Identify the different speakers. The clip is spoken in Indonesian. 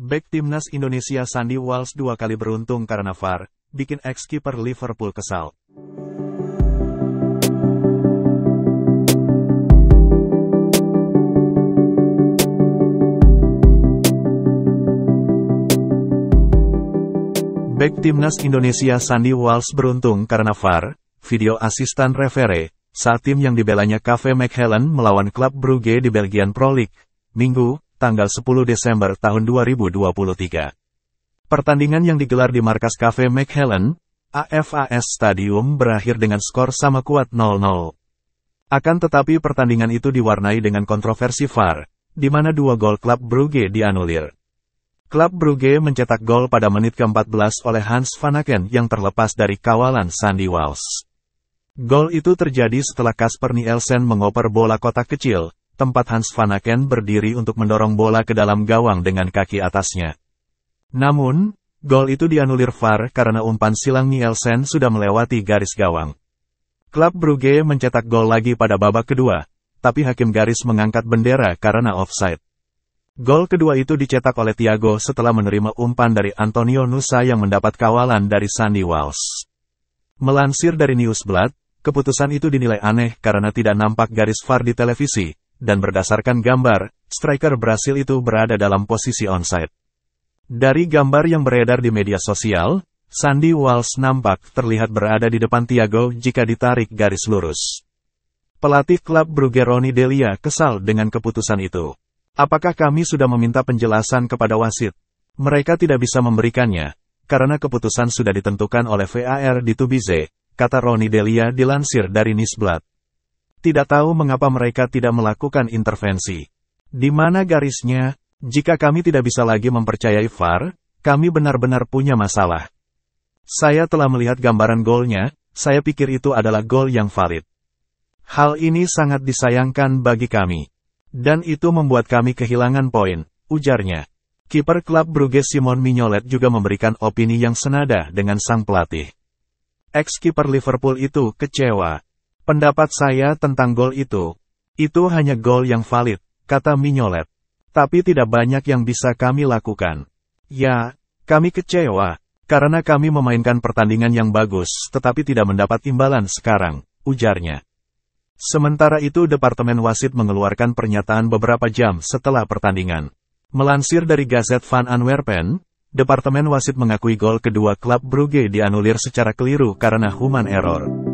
Speaker 1: Back timnas Indonesia Sandy Walsh dua kali beruntung karena VAR, bikin ex-kiper Liverpool kesal. Back timnas Indonesia Sandy Walsh beruntung karena VAR, video asisten referee saat tim yang dibelanya Cafe McHellen melawan klub Brugge di Belgian Pro League. Minggu, tanggal 10 Desember tahun 2023. Pertandingan yang digelar di markas Cafe McHelen, AFAS Stadium berakhir dengan skor sama kuat 0-0. Akan tetapi pertandingan itu diwarnai dengan kontroversi VAR, di mana dua gol klub Brugge dianulir. Klub Brugge mencetak gol pada menit ke-14 oleh Hans Vanaken yang terlepas dari kawalan Sandy Walsh. Gol itu terjadi setelah Kasper Nielsen mengoper bola kotak kecil, tempat Hans Vanaken berdiri untuk mendorong bola ke dalam gawang dengan kaki atasnya. Namun, gol itu dianulir VAR karena umpan silang Nielsen sudah melewati garis gawang. Klub Brugge mencetak gol lagi pada babak kedua, tapi hakim garis mengangkat bendera karena offside. Gol kedua itu dicetak oleh Thiago setelah menerima umpan dari Antonio Nusa yang mendapat kawalan dari Sandy Walsh. Melansir dari Newsblad, keputusan itu dinilai aneh karena tidak nampak garis VAR di televisi, dan berdasarkan gambar, striker Brasil itu berada dalam posisi onside. Dari gambar yang beredar di media sosial, Sandy Walsh nampak terlihat berada di depan Thiago jika ditarik garis lurus. Pelatih klub Brugge Roni Delia kesal dengan keputusan itu. Apakah kami sudah meminta penjelasan kepada wasit? Mereka tidak bisa memberikannya, karena keputusan sudah ditentukan oleh VAR di Tubize, kata Roni Delia dilansir dari Nisblad. Tidak tahu mengapa mereka tidak melakukan intervensi. Di mana garisnya? Jika kami tidak bisa lagi mempercayai VAR, kami benar-benar punya masalah. Saya telah melihat gambaran golnya, saya pikir itu adalah gol yang valid. Hal ini sangat disayangkan bagi kami. Dan itu membuat kami kehilangan poin, ujarnya. Kiper klub Brugge Simon Mignolet juga memberikan opini yang senada dengan sang pelatih. Ex-kiper Liverpool itu kecewa. Pendapat saya tentang gol itu, itu hanya gol yang valid, kata Minyolet. Tapi tidak banyak yang bisa kami lakukan. Ya, kami kecewa, karena kami memainkan pertandingan yang bagus tetapi tidak mendapat imbalan sekarang, ujarnya. Sementara itu Departemen Wasit mengeluarkan pernyataan beberapa jam setelah pertandingan. Melansir dari Gazet van Anwerpen, Departemen Wasit mengakui gol kedua klub Brugge dianulir secara keliru karena human error.